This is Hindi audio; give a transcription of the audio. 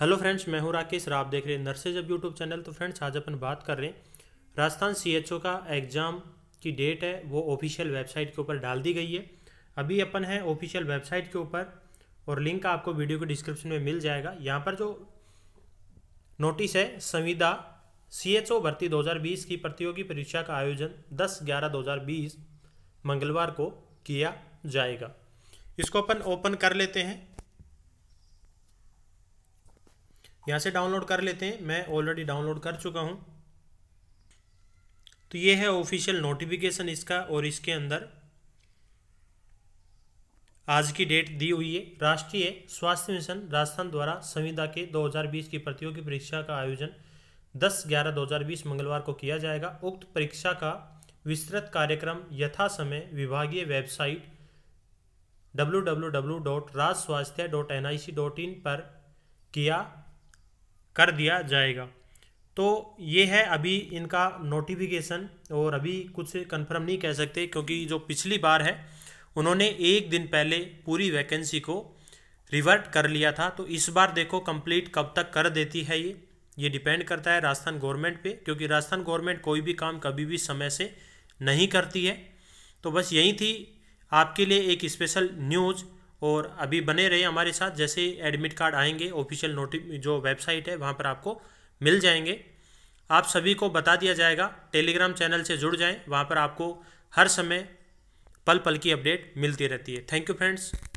हेलो फ्रेंड्स मैं हूं राकेश राव देख रहे हैं नर्सेज अब यूट्यूब चैनल तो फ्रेंड्स आज अपन बात कर रहे हैं राजस्थान सीएचओ का एग्ज़ाम की डेट है वो ऑफिशियल वेबसाइट के ऊपर डाल दी गई है अभी अपन है ऑफिशियल वेबसाइट के ऊपर और लिंक आपको वीडियो के डिस्क्रिप्शन में मिल जाएगा यहाँ पर जो नोटिस है संविदा सी भर्ती दो की प्रतियोगी परीक्षा का आयोजन दस ग्यारह दो मंगलवार को किया जाएगा इसको अपन ओपन कर लेते हैं यहाँ से डाउनलोड कर लेते हैं मैं ऑलरेडी डाउनलोड कर चुका हूँ तो ये है ऑफिशियल नोटिफिकेशन इसका और इसके अंदर आज की डेट दी हुई है राष्ट्रीय स्वास्थ्य मिशन राजस्थान द्वारा संविदा के 2020 की प्रतियोगी परीक्षा का आयोजन 10 ग्यारह 2020 मंगलवार को किया जाएगा उक्त परीक्षा का विस्तृत कार्यक्रम यथा समय विभागीय वेबसाइट डब्ल्यू पर किया कर दिया जाएगा तो ये है अभी इनका नोटिफिकेशन और अभी कुछ कंफर्म नहीं कह सकते क्योंकि जो पिछली बार है उन्होंने एक दिन पहले पूरी वैकेंसी को रिवर्ट कर लिया था तो इस बार देखो कंप्लीट कब तक कर देती है ये ये डिपेंड करता है राजस्थान गवर्नमेंट पे क्योंकि राजस्थान गवर्नमेंट कोई भी काम कभी भी समय से नहीं करती है तो बस यही थी आपके लिए एक स्पेशल न्यूज़ और अभी बने रहे हमारे साथ जैसे एडमिट कार्ड आएंगे ऑफिशियल नोटि जो वेबसाइट है वहाँ पर आपको मिल जाएंगे आप सभी को बता दिया जाएगा टेलीग्राम चैनल से जुड़ जाएं वहाँ पर आपको हर समय पल पल की अपडेट मिलती रहती है थैंक यू फ्रेंड्स